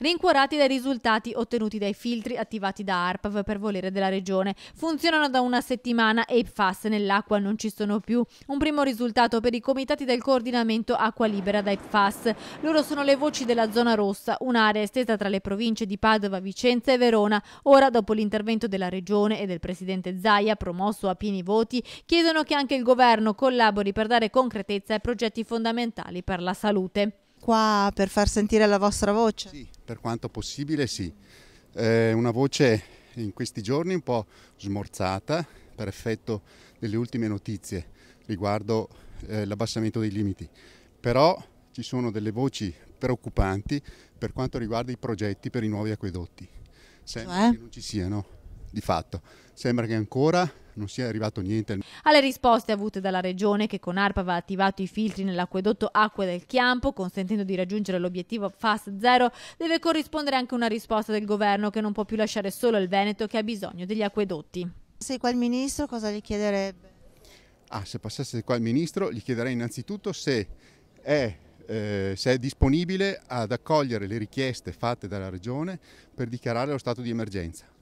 rincuorati dai risultati ottenuti dai filtri attivati da ARPAV per volere della regione. Funzionano da una settimana e FAS nell'acqua non ci sono più. Un primo risultato per i comitati del coordinamento Acqua Libera da FAS. Loro sono le voci della zona rossa, un'area estesa tra le province di Padova, Vicenza e Verona. Ora, dopo l'intervento della regione e del presidente Zaia, promosso a pieni voti, chiedono che anche il governo collabori per dare concretezza ai progetti fondamentali per la salute qua per far sentire la vostra voce? Sì, per quanto possibile sì. Eh, una voce in questi giorni un po' smorzata per effetto delle ultime notizie riguardo eh, l'abbassamento dei limiti, però ci sono delle voci preoccupanti per quanto riguarda i progetti per i nuovi acquedotti. Sembra cioè? che non ci siano, di fatto. Sembra che ancora non si è arrivato niente. Alle risposte avute dalla regione che con ARPA aveva attivato i filtri nell'acquedotto Acque del Chiampo, consentendo di raggiungere l'obiettivo FAS Zero, deve corrispondere anche una risposta del governo che non può più lasciare solo il Veneto che ha bisogno degli acquedotti. Se qua il ministro cosa gli chiederebbe? Ah, se passasse qua il ministro gli chiederei innanzitutto se è eh, se è disponibile ad accogliere le richieste fatte dalla Regione per dichiarare lo stato di emergenza.